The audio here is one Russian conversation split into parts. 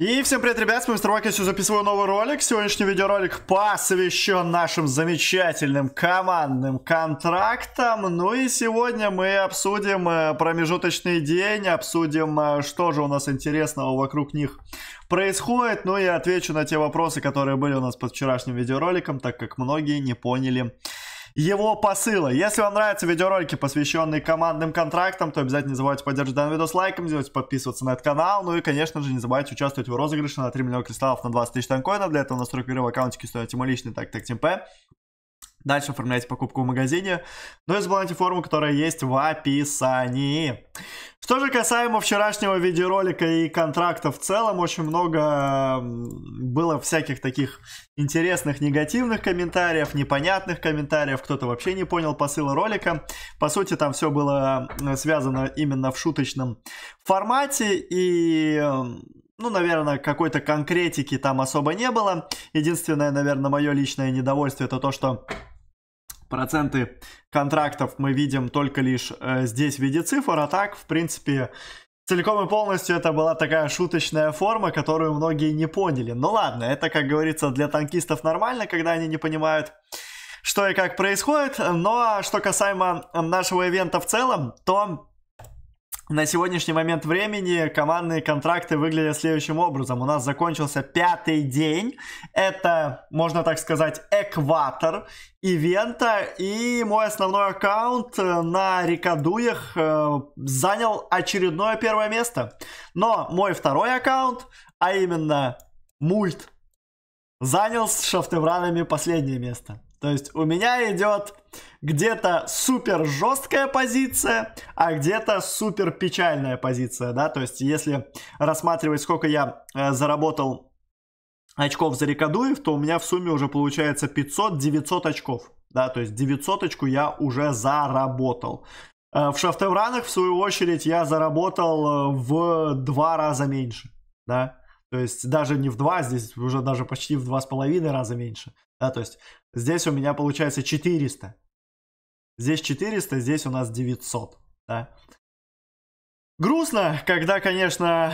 И всем привет, ребят, с вами Мистер я сегодня записываю новый ролик. Сегодняшний видеоролик посвящен нашим замечательным командным контрактам. Ну и сегодня мы обсудим э, промежуточный день, обсудим, э, что же у нас интересного вокруг них происходит. Ну и отвечу на те вопросы, которые были у нас под вчерашним видеороликом, так как многие не поняли его посыла. Если вам нравятся видеоролики, посвященные командным контрактам, то обязательно не забывайте поддерживать данный видос лайком, не подписываться на этот канал, ну и, конечно же, не забывайте участвовать в розыгрыше на 3 миллиона кристаллов на 20 тысяч танкоинов. Для этого настройка игры в аккаунтике стоит ему личный так так ТМП. Дальше оформляйте покупку в магазине. Но ну и заполняйте форму, которая есть в описании. Что же касаемо вчерашнего видеоролика и контракта в целом, очень много было всяких таких интересных негативных комментариев, непонятных комментариев, кто-то вообще не понял посыла ролика. По сути, там все было связано именно в шуточном формате и ну, наверное, какой-то конкретики там особо не было. Единственное, наверное, мое личное недовольство это то, что проценты контрактов мы видим только лишь э, здесь в виде цифр, а так, в принципе, целиком и полностью это была такая шуточная форма, которую многие не поняли. Ну ладно, это, как говорится, для танкистов нормально, когда они не понимают, что и как происходит. Но что касаемо нашего ивента в целом, то на сегодняшний момент времени командные контракты выглядят следующим образом. У нас закончился пятый день. Это, можно так сказать, экватор ивента. И мой основной аккаунт э, на Рикадуях э, занял очередное первое место. Но мой второй аккаунт, а именно мульт, занял с шафтевранами последнее место. То есть у меня идет где-то супер жесткая позиция, а где-то супер печальная позиция, да, то есть если рассматривать, сколько я э, заработал очков за Рикадуев, то у меня в сумме уже получается 500-900 очков, да, то есть 900 очку я уже заработал. Э, в Шафтевранах, в свою очередь, я заработал э, в два раза меньше, да, то есть даже не в два, здесь уже даже почти в два с половиной раза меньше. Да, то есть Здесь у меня получается 400. Здесь 400, здесь у нас 900. Да? Грустно, когда, конечно,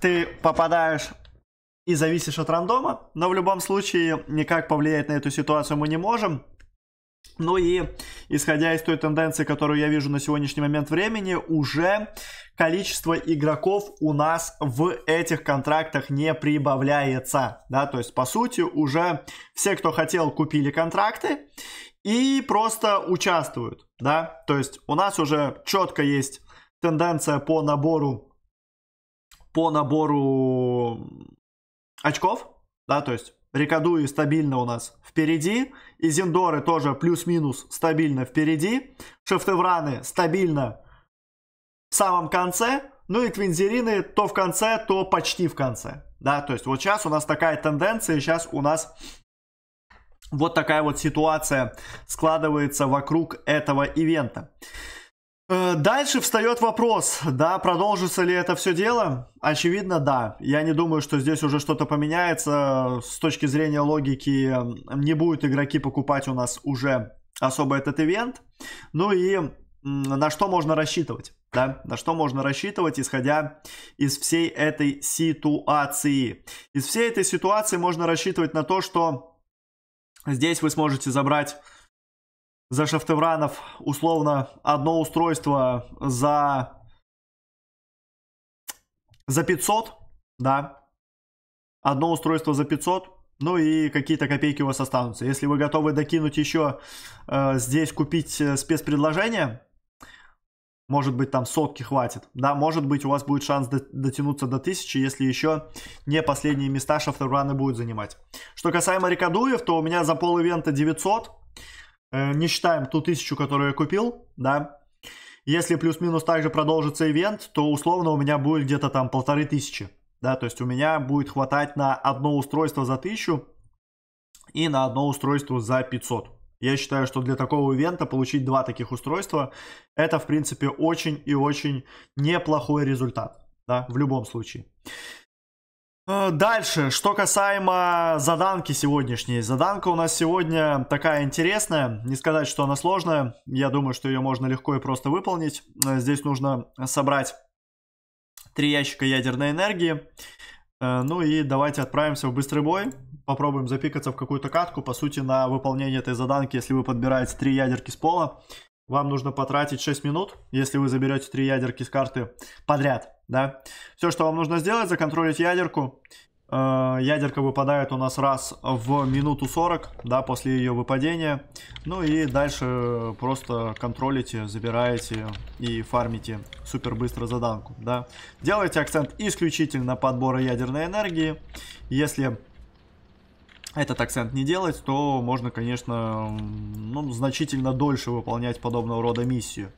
ты попадаешь и зависишь от рандома, но в любом случае никак повлиять на эту ситуацию мы не можем. Ну и исходя из той тенденции, которую я вижу на сегодняшний момент времени, уже количество игроков у нас в этих контрактах не прибавляется. Да, то есть по сути уже все, кто хотел, купили контракты и просто участвуют. Да, то есть у нас уже четко есть тенденция по набору по набору очков, да, то есть Рикадуи стабильно у нас впереди. Изендоры тоже плюс-минус стабильно впереди. Шефтевраны стабильно в самом конце. Ну и твинзерины то в конце, то почти в конце. Да, то есть вот сейчас у нас такая тенденция, сейчас у нас вот такая вот ситуация складывается вокруг этого ивента. Э, дальше встает вопрос, да, продолжится ли это все дело? Очевидно, да. Я не думаю, что здесь уже что-то поменяется. С точки зрения логики, не будут игроки покупать у нас уже особо этот ивент. Ну и на что можно рассчитывать? Да, на что можно рассчитывать, исходя из всей этой ситуации? Из всей этой ситуации можно рассчитывать на то, что здесь вы сможете забрать за шафтевранов условно одно устройство за, за 500, да, одно устройство за 500, ну и какие-то копейки у вас останутся. Если вы готовы докинуть еще э, здесь купить э, спецпредложение, может быть там сотки хватит, да, может быть у вас будет шанс до, дотянуться до тысячи, если еще не последние места шафтерваны будут занимать. Что касаемо рекадуев, то у меня за пол ивента 900, Э, не считаем ту тысячу, которую я купил, да, если плюс-минус также продолжится ивент, то условно у меня будет где-то там полторы тысячи, да, то есть у меня будет хватать на одно устройство за тысячу и на одно устройство за 500. Я считаю, что для такого ивента получить два таких устройства, это, в принципе, очень и очень неплохой результат, да, в любом случае. Э, дальше, что касаемо заданки сегодняшней. Заданка у нас сегодня такая интересная. Не сказать, что она сложная. Я думаю, что ее можно легко и просто выполнить. Э, здесь нужно собрать три ящика ядерной энергии. Э, ну и давайте отправимся в быстрый бой. Попробуем запикаться в какую-то катку. По сути, на выполнение этой заданки, если вы подбираете три ядерки с пола, вам нужно потратить 6 минут, если вы заберете три ядерки с карты подряд да. Все, что вам нужно сделать, законтролить ядерку. Э, ядерка выпадает у нас раз в минуту 40, да, после ее выпадения. Ну и дальше просто контролите, забираете и фармите супер быстро заданку, да. Делайте акцент исключительно на подбора ядерной энергии. Если этот акцент не делать, то можно, конечно, ну, значительно дольше выполнять подобного рода миссию.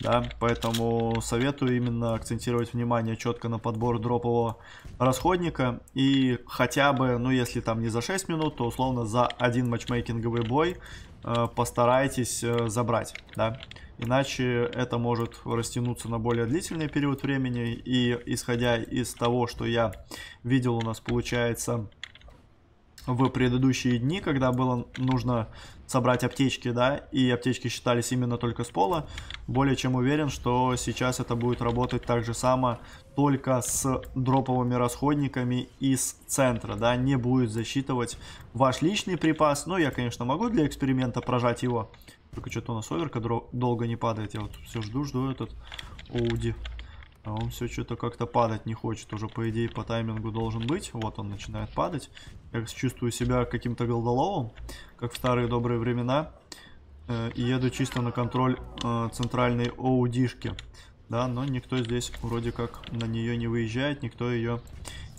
Да, поэтому советую именно акцентировать внимание четко на подбор дропового расходника. И хотя бы, ну если там не за 6 минут, то условно за один матчмейкинговый бой э, постарайтесь э, забрать. Да? Иначе это может растянуться на более длительный период времени. И исходя из того, что я видел, у нас получается в предыдущие дни, когда было нужно собрать аптечки, да, и аптечки считались именно только с пола, более чем уверен, что сейчас это будет работать так же само, только с дроповыми расходниками из центра, да, не будет засчитывать ваш личный припас, ну, я, конечно, могу для эксперимента прожать его, только что-то у нас оверка долго не падает, я вот все жду, жду этот Оуди. Oh, а он все что-то как-то падать не хочет. Уже, по идее, по таймингу должен быть. Вот он начинает падать. Я чувствую себя каким-то голдоловым, как в старые добрые времена. Э, и еду чисто на контроль э, центральной оудишки. Да, но никто здесь вроде как на нее не выезжает, никто ее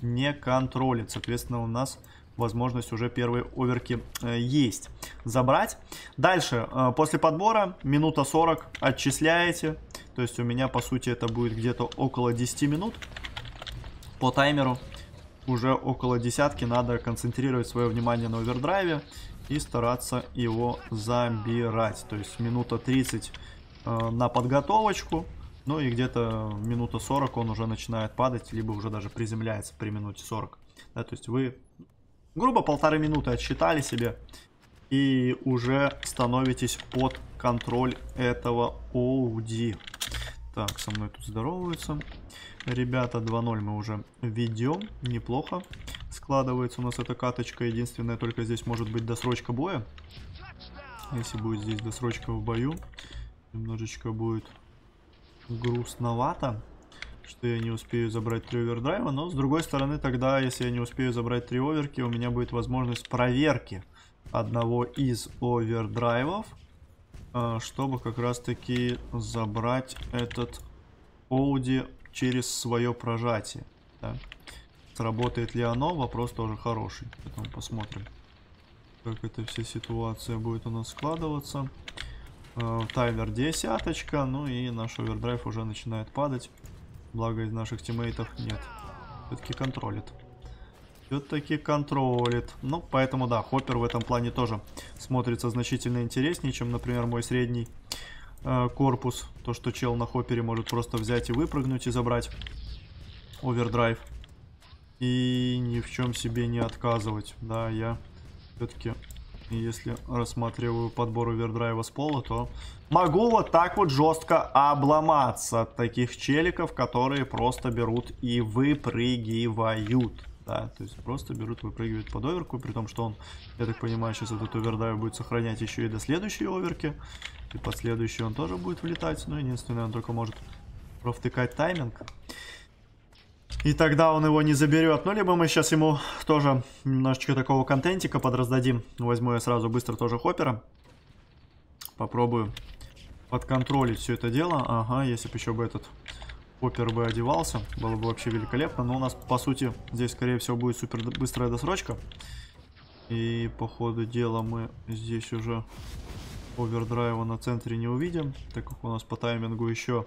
не контролит. Соответственно, у нас возможность уже первой оверки э, есть забрать. Дальше, э, после подбора, минута 40, отчисляете, то есть у меня, по сути, это будет где-то около 10 минут по таймеру. Уже около десятки надо концентрировать свое внимание на овердрайве и стараться его забирать. То есть минута 30 э, на подготовочку, ну и где-то минута 40 он уже начинает падать, либо уже даже приземляется при минуте 40. Да, то есть вы грубо полторы минуты отсчитали себе и уже становитесь под контроль этого OD. Так, со мной тут здороваются. Ребята, 2-0 мы уже ведем. Неплохо складывается у нас эта каточка. Единственное, только здесь может быть досрочка боя. Если будет здесь досрочка в бою, немножечко будет грустновато, что я не успею забрать три овердрайва. Но, с другой стороны, тогда, если я не успею забрать три оверки, у меня будет возможность проверки одного из овердрайвов. А, чтобы как раз таки забрать этот Оуди через свое прожатие. Да? Сработает ли оно, вопрос тоже хороший. Поэтому посмотрим, как эта вся ситуация будет у нас складываться. А, таймер десяточка, ну и наш овердрайв уже начинает падать. Благо из наших тиммейтов нет. Все-таки контролит. Все-таки контролит. Ну, поэтому, да, Хоппер в этом плане тоже смотрится значительно интереснее, чем, например, мой средний э, корпус. То, что чел на Хоппере может просто взять и выпрыгнуть и забрать овердрайв. И ни в чем себе не отказывать. Да, я все-таки, если рассматриваю подбор овердрайва с пола, то могу вот так вот жестко обломаться от таких челиков, которые просто берут и выпрыгивают да, то есть просто берут, выпрыгивают под оверку, при том, что он, я так понимаю, сейчас этот овердайв будет сохранять еще и до следующей оверки, и под следующей он тоже будет влетать, но единственное, он только может провтыкать тайминг. И тогда он его не заберет. Ну, либо мы сейчас ему тоже немножечко такого контентика подраздадим. Возьму я сразу быстро тоже хоппера. Попробую подконтролить все это дело. Ага, если бы еще бы этот Опер бы одевался, было бы вообще великолепно. Но у нас, по сути, здесь, скорее всего, будет супер быстрая досрочка. И, по ходу дела, мы здесь уже овердрайва на центре не увидим, так как у нас по таймингу еще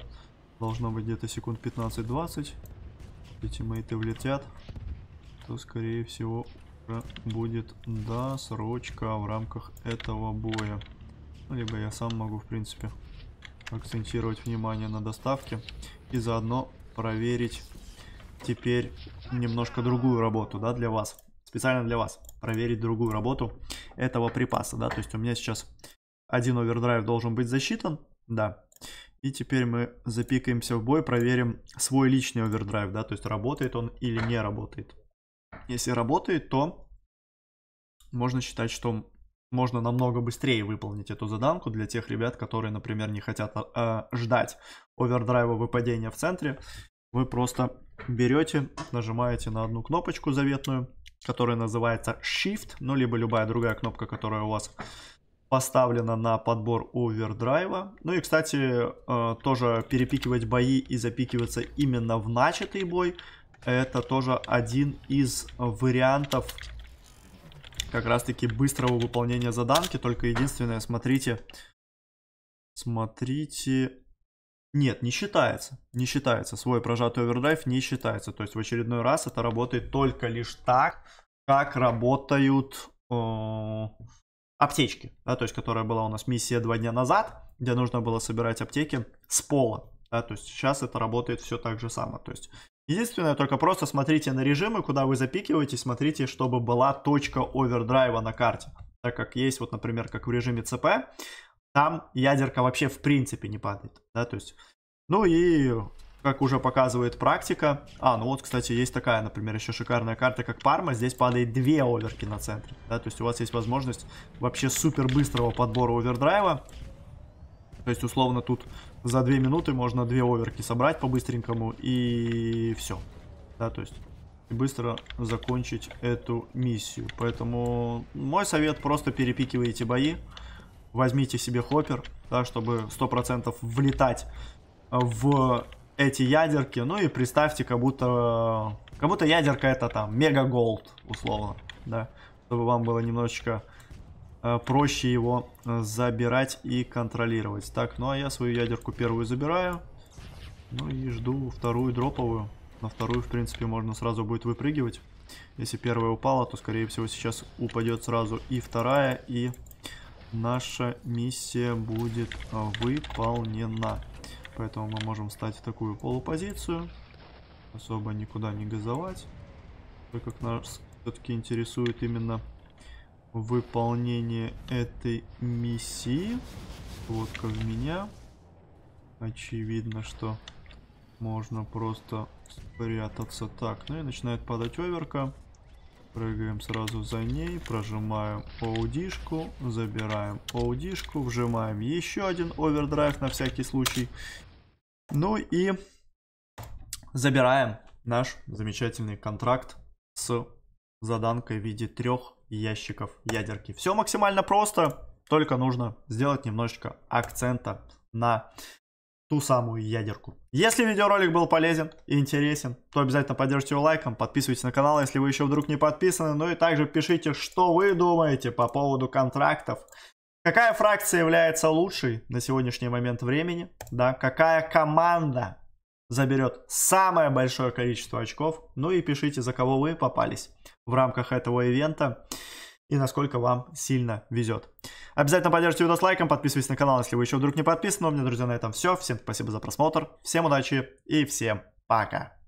должно быть где-то секунд 15-20. Эти мейты влетят, то, скорее всего, уже будет досрочка в рамках этого боя. Ну, либо я сам могу, в принципе, акцентировать внимание на доставке и заодно проверить теперь немножко другую работу, да, для вас. Специально для вас. Проверить другую работу этого припаса, да. То есть у меня сейчас один овердрайв должен быть засчитан, да. И теперь мы запикаемся в бой, проверим свой личный овердрайв, да, то есть работает он или не работает. Если работает, то можно считать, что можно намного быстрее выполнить эту заданку для тех ребят, которые, например, не хотят э, ждать овердрайва выпадения в центре. Вы просто берете, нажимаете на одну кнопочку заветную, которая называется Shift, ну, либо любая другая кнопка, которая у вас поставлена на подбор овердрайва. Ну и, кстати, э, тоже перепикивать бои и запикиваться именно в начатый бой. Это тоже один из вариантов как раз-таки быстрого выполнения заданки. Только единственное, смотрите, смотрите... Нет, не считается. Не считается. Свой прожатый овердрайв не считается. То есть в очередной раз это работает только лишь так, как работают э, аптечки. Да, то есть которая была у нас миссия два дня назад, где нужно было собирать аптеки с пола. Да, то есть сейчас это работает все так же само. То есть Единственное, только просто смотрите на режимы, куда вы запикиваете, смотрите, чтобы была точка овердрайва на карте. Так как есть, вот, например, как в режиме ЦП, там ядерка вообще в принципе не падает, да, то есть, ну и как уже показывает практика, а, ну вот, кстати, есть такая, например, еще шикарная карта, как Парма, здесь падает две оверки на центре, да, то есть у вас есть возможность вообще супер быстрого подбора овердрайва, то есть, условно, тут за 2 минуты можно 2 оверки собрать по-быстренькому и все. Да, то есть быстро закончить эту миссию. Поэтому мой совет, просто перепикивайте бои, возьмите себе хоппер, да, чтобы 100% влетать в эти ядерки, ну и представьте, как будто, как будто ядерка это там мега голд, условно, да, чтобы вам было немножечко Э, проще его э, забирать и контролировать. Так, ну а я свою ядерку первую забираю. Ну и жду вторую дроповую. На вторую, в принципе, можно сразу будет выпрыгивать. Если первая упала, то, скорее всего, сейчас упадет сразу и вторая, и наша миссия будет выполнена. Поэтому мы можем встать в такую полупозицию. Особо никуда не газовать. Так как нас все-таки интересует именно выполнение этой миссии. Лодка в меня. Очевидно, что можно просто спрятаться. Так, ну и начинает падать оверка. Прыгаем сразу за ней, прожимаем оудишку, забираем оудишку, вжимаем еще один овердрайв на всякий случай. Ну и забираем наш замечательный контракт с заданкой в виде трех ящиков ядерки. Все максимально просто, только нужно сделать немножечко акцента на ту самую ядерку. Если видеоролик был полезен и интересен, то обязательно поддержите его лайком, подписывайтесь на канал, если вы еще вдруг не подписаны, ну и также пишите, что вы думаете по поводу контрактов. Какая фракция является лучшей на сегодняшний момент времени? Да, какая команда заберет самое большое количество очков. Ну и пишите, за кого вы попались в рамках этого ивента и насколько вам сильно везет. Обязательно поддержите нас лайком, подписывайтесь на канал, если вы еще вдруг не подписаны. У меня, друзья, на этом все. Всем спасибо за просмотр, всем удачи и всем пока.